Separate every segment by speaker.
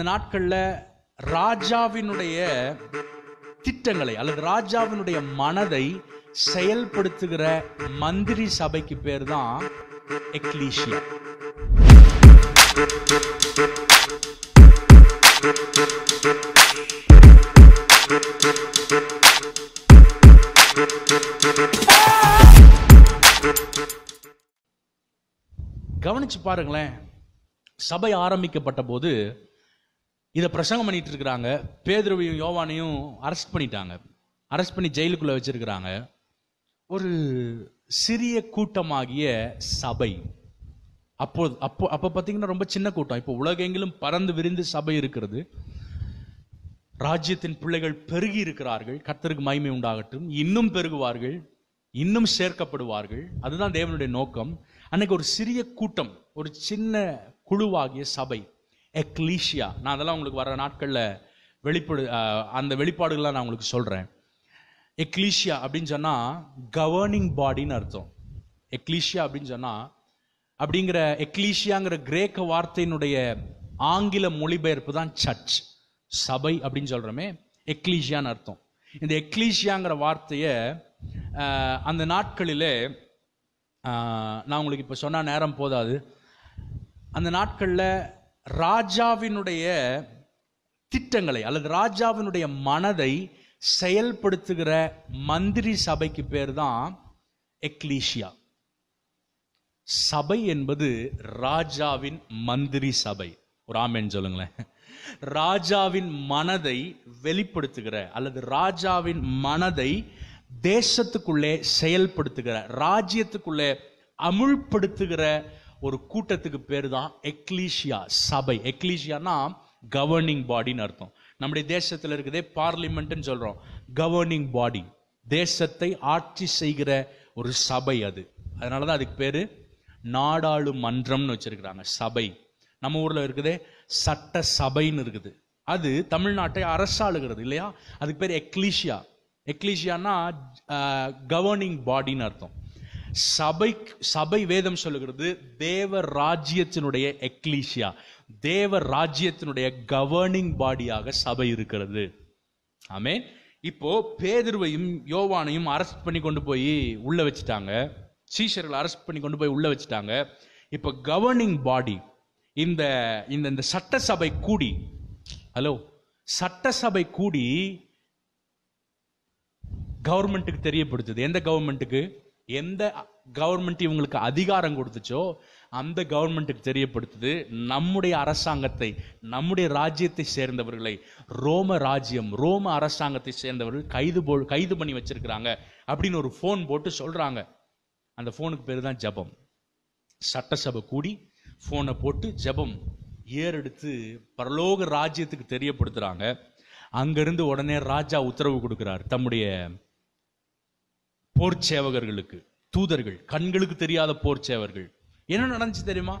Speaker 1: அந்த நாட்களில் ராஜாவினுடைய திட்டங்களை அல்லது ராஜாவினுடைய மனதை செயல்படுத்துகிற மந்திரி சபைக்கு பேர் தான் எக்லீஷியா கவனிச்சு பாருங்களேன் சபை ஆரம்பிக்கப்பட்ட போது இதை பிரசங்கம் பண்ணிட்டு இருக்கிறாங்க பேதுருவையும் யோவானையும் அரெஸ்ட் பண்ணிட்டாங்க அரெஸ்ட் பண்ணி ஜெயிலுக்குள்ளே வச்சிருக்கிறாங்க ஒரு சிறிய கூட்டமாகிய சபை அப்போ அப்போ அப்போ பார்த்தீங்கன்னா ரொம்ப சின்ன கூட்டம் இப்போ உலகெங்கிலும் பறந்து விரிந்து சபை இருக்கிறது ராஜ்யத்தின் பிள்ளைகள் பெருகி இருக்கிறார்கள் கர்த்தருக்கு மகிமை உண்டாகட்டும் இன்னும் பெருகுவார்கள் இன்னும் சேர்க்கப்படுவார்கள் அதுதான் தேவனுடைய நோக்கம் அன்னைக்கு ஒரு சிறிய கூட்டம் ஒரு சின்ன குழுவாகிய சபை எக்லீஷியா நான் அதெல்லாம் உங்களுக்கு வர நாட்களில் வெளிப்படு அந்த வெளிப்பாடுகள்லாம் நான் உங்களுக்கு சொல்கிறேன் எக்லீஷியா அப்படின்னு சொன்னால் கவர்னிங் பாடின்னு அர்த்தம் எக்லீஷியா அப்படின்னு சொன்னால் அப்படிங்கிற எக்லீஷியாங்கிற கிரேக்க வார்த்தையினுடைய ஆங்கில மொழிபெயர்ப்பு தான் சர்ச் சபை அப்படின்னு சொல்கிறோமே எக்லீஷியான்னு அர்த்தம் இந்த எக்லீஷியாங்கிற வார்த்தையை அந்த நாட்களிலே நான் உங்களுக்கு இப்போ சொன்னால் நேரம் போதாது அந்த நாட்களில் ராஜாவினுடைய திட்டங்களை அல்லது ராஜாவினுடைய மனதை செயல்படுத்துகிற மந்திரி சபைக்கு பேர் தான் எக்லீஷியா சபை என்பது ராஜாவின் மந்திரி சபை ஒரு ஆமேன்னு சொல்லுங்களேன் ராஜாவின் மனதை வெளிப்படுத்துகிற அல்லது ராஜாவின் மனதை தேசத்துக்குள்ளே செயல்படுத்துகிற ராஜ்யத்துக்குள்ளே அமுல்படுத்துகிற ஒரு கூட்டத்துக்கு பேர் தான் எக்லீஷியா சபை எக்லீஷியானா கவர்னிங் பாடின்னு அர்த்தம் நம்முடைய தேசத்தில் இருக்குதே பார்லிமெண்ட்னு சொல்கிறோம் கவர்னிங் பாடி தேசத்தை ஆட்சி செய்கிற ஒரு சபை அது அதனால தான் அதுக்கு பேர் நாடாளுமன்றம்னு வச்சுருக்கிறாங்க சபை நம்ம ஊரில் இருக்குதே சட்ட சபைன்னு இருக்குது அது தமிழ்நாட்டை அரசாளுகிறது இல்லையா அதுக்கு பேர் எக்லீஷியா எக்லீஷியானா கவர்னிங் பாடின்னு அர்த்தம் சபை சபை வேதம் சொல்லுகிறது தேவ ராஜ்யத்தினுடைய எக்லீஷியா தேவ ராஜ்யத்தினுடைய கவர்னிங் பாடியாக சபை இருக்கிறது ஆமே இப்போ பேதர்வையும் யோவானையும் அரெஸ்ட் பண்ணி கொண்டு போய் உள்ள வச்சுட்டாங்க சீஷர்கள் அரெஸ்ட் பண்ணி கொண்டு போய் உள்ள வச்சுட்டாங்க இப்போ கவர்னிங் பாடி இந்த இந்த இந்த சட்டசபை கூடி ஹலோ சட்டசபை கூடி கவர்மெண்ட்டுக்கு தெரியப்படுத்துது எந்த கவர்மெண்ட்டுக்கு எந்த கவர்மெண்ட் இவங்களுக்கு அதிகாரம் கொடுத்துச்சோ அந்த கவர்மெண்ட்டுக்கு தெரியப்படுத்துது நம்முடைய அரசாங்கத்தை நம்முடைய ராஜ்யத்தை சேர்ந்தவர்களை ரோம ராஜ்யம் ரோம அரசாங்கத்தை சேர்ந்தவர்கள் கைது போ கைது பண்ணி வச்சிருக்கிறாங்க அப்படின்னு ஒரு ஃபோன் போட்டு சொல்கிறாங்க அந்த ஃபோனுக்கு பேர் தான் ஜபம் சட்டசபை கூடி ஃபோனை போட்டு ஜபம் ஏறெடுத்து பரலோக ராஜ்யத்துக்கு தெரியப்படுத்துகிறாங்க அங்கேருந்து உடனே ராஜா உத்தரவு கொடுக்குறார் தம்முடைய போர் சேவகர்களுக்கு தூதர்கள் கண்களுக்கு தெரியாத போர் சேவர்கள் என்ன நடந்துச்சு தெரியுமா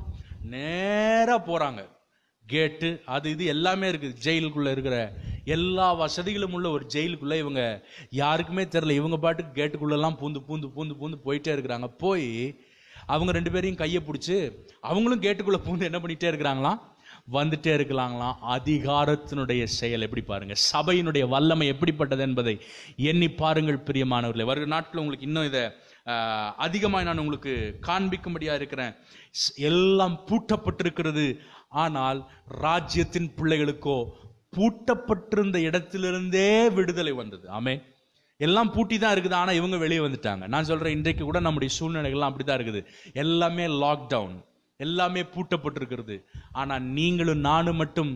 Speaker 1: நேராக போகிறாங்க கேட்டு அது இது எல்லாமே இருக்குது ஜெயிலுக்குள்ளே இருக்கிற எல்லா வசதிகளும் உள்ள ஒரு ஜெயிலுக்குள்ளே இவங்க யாருக்குமே தெரில இவங்க பாட்டுக்கு கேட்டுக்குள்ளெல்லாம் பூந்து பூந்து பூந்து பூந்து போயிட்டே இருக்கிறாங்க போய் அவங்க ரெண்டு பேரையும் கையை பிடிச்சி அவங்களும் கேட்டுக்குள்ளே பூந்து என்ன பண்ணிகிட்டே இருக்கிறாங்களாம் வந்துட்டே இருக்கலாங்களாம் அதிகாரத்தினுடைய செயல் எப்படி பாருங்கள் சபையினுடைய வல்லமை எப்படிப்பட்டது என்பதை எண்ணி பாருங்கள் பிரியமானவர்களே வருகிற நாட்டில் உங்களுக்கு இன்னும் இதை அதிகமாக நான் உங்களுக்கு காண்பிக்கும்படியாக இருக்கிறேன் எல்லாம் பூட்டப்பட்டிருக்கிறது ஆனால் ராஜ்யத்தின் பிள்ளைகளுக்கோ பூட்டப்பட்டிருந்த இடத்திலிருந்தே விடுதலை வந்தது ஆமே எல்லாம் பூட்டி தான் இருக்குது ஆனால் இவங்க வெளியே வந்துட்டாங்க நான் சொல்கிறேன் இன்றைக்கு கூட நம்முடைய சூழ்நிலைகள்லாம் அப்படி தான் இருக்குது எல்லாமே லாக்டவுன் எல்லாமே பூட்டப்பட்டிருக்கிறது ஆனால் நீங்களும் நானும் மட்டும்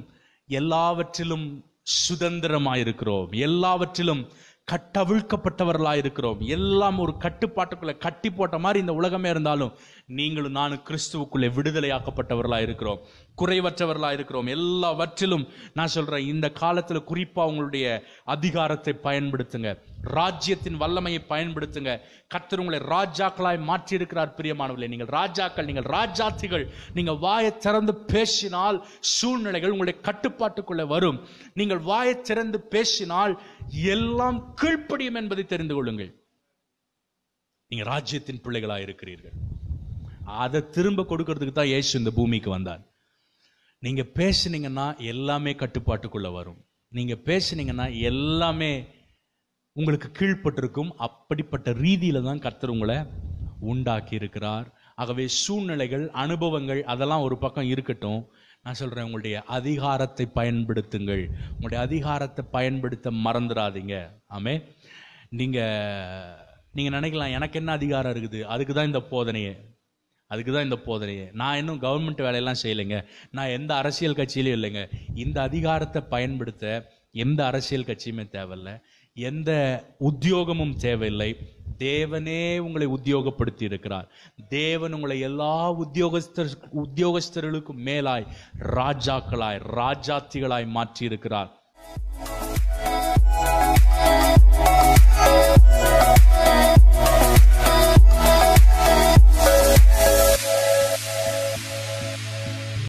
Speaker 1: எல்லாவற்றிலும் சுதந்திரமாயிருக்கிறோம் எல்லாவற்றிலும் கட்டவிழ்க்கப்பட்டவர்களாக இருக்கிறோம் எல்லாம் ஒரு கட்டுப்பாட்டுக்குள்ள கட்டி போட்ட மாதிரி இந்த உலகமே இருந்தாலும் நீங்களும் நானும் கிறிஸ்துவுக்குள்ளே விடுதலையாக்கப்பட்டவர்களா இருக்கிறோம் குறைவற்றவர்களா இருக்கிறோம் எல்லாவற்றிலும் நான் சொல்றேன் இந்த காலத்துல குறிப்பா உங்களுடைய அதிகாரத்தை பயன்படுத்துங்க ராஜ்யத்தின் வல்லமையை பயன்படுத்துங்க கத்தர் உங்களை ராஜாக்களாய் இருக்கிறார் பிரியமானவர்களே நீங்கள் ராஜாக்கள் நீங்கள் ராஜாத்திகள் நீங்கள் வாயை திறந்து பேசினால் சூழ்நிலைகள் உங்களுடைய கட்டுப்பாட்டுக்குள்ளே வரும் நீங்கள் வாயை திறந்து பேசினால் எல்லாம் கீழ்ப்படியும் என்பதை தெரிந்து கொள்ளுங்கள் நீங்கள் ராஜ்யத்தின் பிள்ளைகளாக இருக்கிறீர்கள் அதை திரும்ப கொடுக்கறதுக்கு தான் ஏசு இந்த பூமிக்கு வந்தார் நீங்கள் பேசுனீங்கன்னா எல்லாமே கட்டுப்பாட்டுக்குள்ளே வரும் நீங்கள் பேசுனீங்கன்னா எல்லாமே உங்களுக்கு கீழ்ப்பட்டிருக்கும் அப்படிப்பட்ட ரீதியில் தான் கர்த்தர் உங்களை உண்டாக்கி இருக்கிறார் ஆகவே சூழ்நிலைகள் அனுபவங்கள் அதெல்லாம் ஒரு பக்கம் இருக்கட்டும் நான் சொல்கிறேன் உங்களுடைய அதிகாரத்தை பயன்படுத்துங்கள் உங்களுடைய அதிகாரத்தை பயன்படுத்த மறந்துடாதீங்க ஆமே நீங்கள் நீங்கள் நினைக்கலாம் எனக்கு என்ன அதிகாரம் இருக்குது அதுக்கு தான் இந்த போதனையை அதுக்கு தான் இந்த போதனையே நான் இன்னும் கவர்மெண்ட் வேலையெல்லாம் செய்யலைங்க நான் எந்த அரசியல் கட்சியிலையும் இல்லைங்க இந்த அதிகாரத்தை பயன்படுத்த எந்த அரசியல் கட்சியுமே தேவையில்லை எந்த உத்தியோகமும் தேவையில்லை தேவனே உங்களை உத்தியோகப்படுத்தி இருக்கிறார் தேவன் உங்களை எல்லா உத்தியோகஸ்தர் உத்தியோகஸ்தர்களுக்கும் மேலாய் ராஜாக்களாய் ராஜாத்திகளாய் மாற்றி இருக்கிறார்